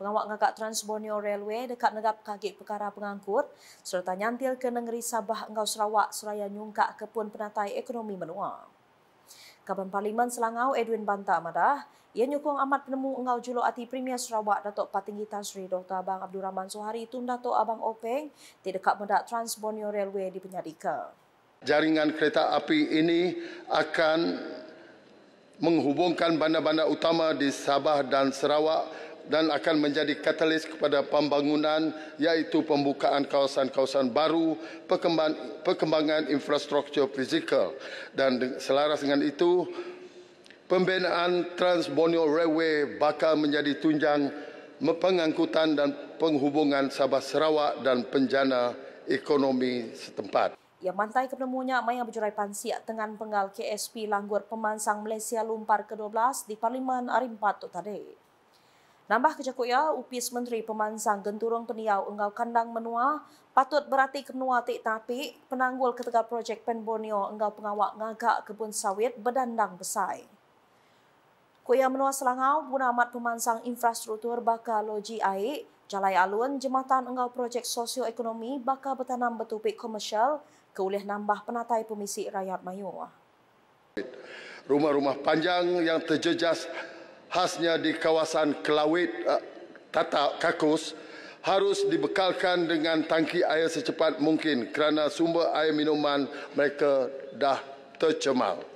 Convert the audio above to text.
pengawal ngagak Borneo Railway dekat negap kaki perkara pengangkut serta nyantil ke negeri Sabah Engkau Sarawak seraya nyungkak ke pun penatai ekonomi menua. Kaban Parlimen Selangau Edwin Banta Madah, ia nyukung amat penemu engau julu ati Premier Sarawak Datuk Patinggi Tan Dr. Abang Abdul Rahman Sohari itu Datuk Abang Openg di dekat mendak Borneo Railway di Penyadika. Jaringan kereta api ini akan menghubungkan bandar-bandar utama di Sabah dan Sarawak dan akan menjadi katalis kepada pembangunan iaitu pembukaan kawasan-kawasan baru, perkembangan, infrastruktur fizikal dan selaras dengan itu pembinaan Trans Borneo Railway bakal menjadi tunjang pengangkutan dan penghubungan Sabah Sarawak dan penjana ekonomi setempat. Yang mantai kepenemunya Mayang Bejurai Pansiak dengan penggal KSP Langgur Pemansang Malaysia Lumpar ke-12 di Parlimen Arimpat tadi. Nambah kerja ya, upis menteri pemansang genturung peniau enggau kandang menua, patut berarti kenua tik tapi penanggul ketegal projek Pen Borneo enggau pengawak ngagak kebun sawit berdandang besai. Kuya menua Selangau, guna Amat pemansang infrastruktur baka loji air, Jalai Alun, jematan enggau projek sosioekonomi baka bertanam betupik komersial, keulih nambah penatai pemisik rakyat mayu. Rumah-rumah panjang yang terjejas khasnya di kawasan Kelawit uh, Tata Kakus harus dibekalkan dengan tangki air secepat mungkin kerana sumber air minuman mereka dah tercemar.